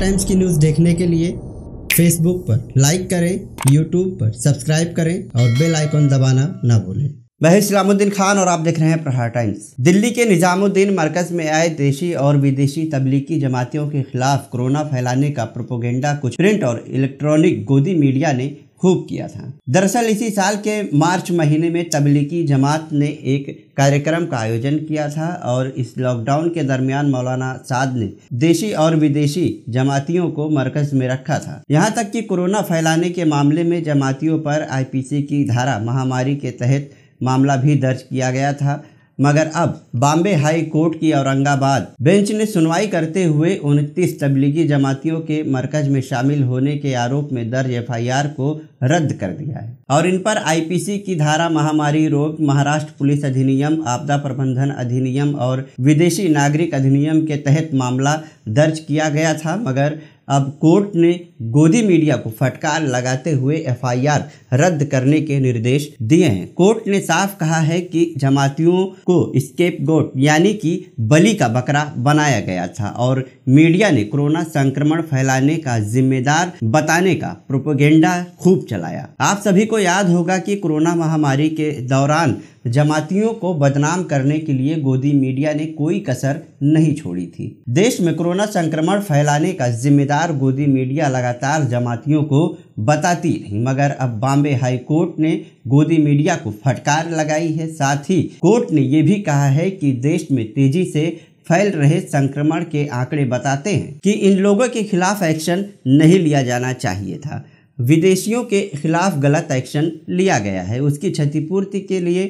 times की news देखने के लिए फेसबुक पर लाइक करें यूट्यूब पर सब्सक्राइब करें और बेल आइकॉन दबाना ना भूलें मैं इस्लामुद्दीन खान और आप देख रहे हैं प्रहार टाइम्स दिल्ली के निजामुद्दीन मरकज़ में आए देशी और विदेशी तबलीगी जमातियों के खिलाफ कोरोना फैलाने का प्रोपोगेंडा कुछ प्रिंट और इलेक्ट्रॉनिक गोदी मीडिया ने खूब किया था दरअसल इसी साल के मार्च महीने में तबलीगी जमात ने एक कार्यक्रम का आयोजन किया था और इस लॉकडाउन के दरमियान मौलाना साद ने देशी और विदेशी जमातियों को मरकज में रखा था यहाँ तक कि कोरोना फैलाने के मामले में जमातियों पर आईपीसी की धारा महामारी के तहत मामला भी दर्ज किया गया था मगर अब बॉम्बे हाई कोर्ट की औरंगाबाद बेंच ने सुनवाई करते हुए उनतीस तबलीगी जमातियों के मरकज में शामिल होने के आरोप में दर्ज एफ को रद्द कर दिया है और इन पर आईपीसी की धारा महामारी रोग महाराष्ट्र पुलिस अधिनियम आपदा प्रबंधन अधिनियम और विदेशी नागरिक अधिनियम के तहत मामला दर्ज किया गया था मगर अब कोर्ट ने गोदी मीडिया को फटकार लगाते हुए एफआईआर रद्द करने के निर्देश दिए हैं कोर्ट ने साफ कहा है कि जमातियों को स्केप गोट यानी कि बलि का बकरा बनाया गया था और मीडिया ने कोरोना संक्रमण फैलाने का जिम्मेदार बताने का प्रोपोगेंडा खूब चलाया आप सभी को याद होगा कि कोरोना महामारी के दौरान जमातियों को बदनाम करने के लिए गोदी मीडिया ने कोई कसर नहीं छोड़ी थी देश में कोरोना संक्रमण फैलाने का जिम्मेदार गोदी मीडिया लगातार जमातियों को बताती रही मगर अब बॉम्बे हाई कोर्ट ने गोदी मीडिया को फटकार लगाई है साथ ही कोर्ट ने ये भी कहा है कि देश में तेजी से फैल रहे संक्रमण के आंकड़े बताते हैं कि इन लोगों के खिलाफ एक्शन नहीं लिया जाना चाहिए था विदेशियों के खिलाफ गलत एक्शन लिया गया है उसकी क्षतिपूर्ति के लिए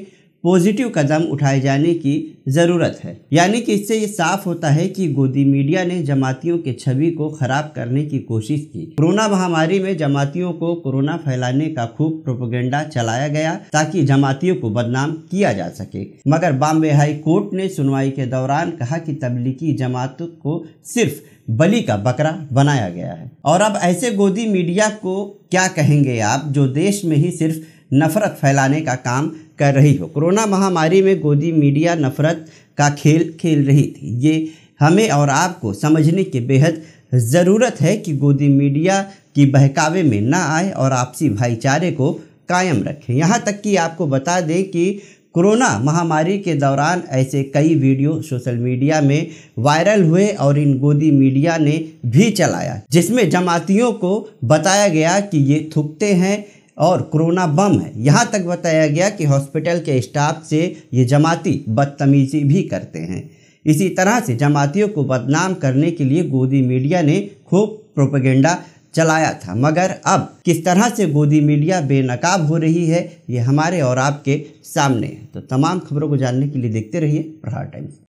पॉजिटिव कदम उठाए जाने की ज़रूरत है यानी कि इससे ये साफ होता है कि गोदी मीडिया ने जमातियों के छवि को खराब करने की कोशिश की कोरोना महामारी में जमातियों को कोरोना फैलाने का खूब प्रोपोगेंडा चलाया गया ताकि जमातियों को बदनाम किया जा सके मगर बॉम्बे हाई कोर्ट ने सुनवाई के दौरान कहा कि तबलीगी जमात को सिर्फ बलि का बकरा बनाया गया है और अब ऐसे गोदी मीडिया को क्या कहेंगे आप जो देश में ही सिर्फ नफरत फैलाने का काम कर रही हो कोरोना महामारी में गोदी मीडिया नफरत का खेल खेल रही थी ये हमें और आपको समझने की बेहद ज़रूरत है कि गोदी मीडिया की बहकावे में ना आए और आपसी भाईचारे को कायम रखें यहाँ तक कि आपको बता दें कि कोरोना महामारी के दौरान ऐसे कई वीडियो सोशल मीडिया में वायरल हुए और इन गोदी मीडिया ने भी चलाया जिसमें जमातियों को बताया गया कि ये थूकते हैं और कोरोना बम है यहाँ तक बताया गया कि हॉस्पिटल के स्टाफ से ये जमाती बदतमीजी भी करते हैं इसी तरह से जमातियों को बदनाम करने के लिए गोदी मीडिया ने खूब प्रोपेगेंडा चलाया था मगर अब किस तरह से गोदी मीडिया बेनकाब हो रही है ये हमारे और आपके सामने है तो तमाम खबरों को जानने के लिए देखते रहिए प्रहार टाइम्स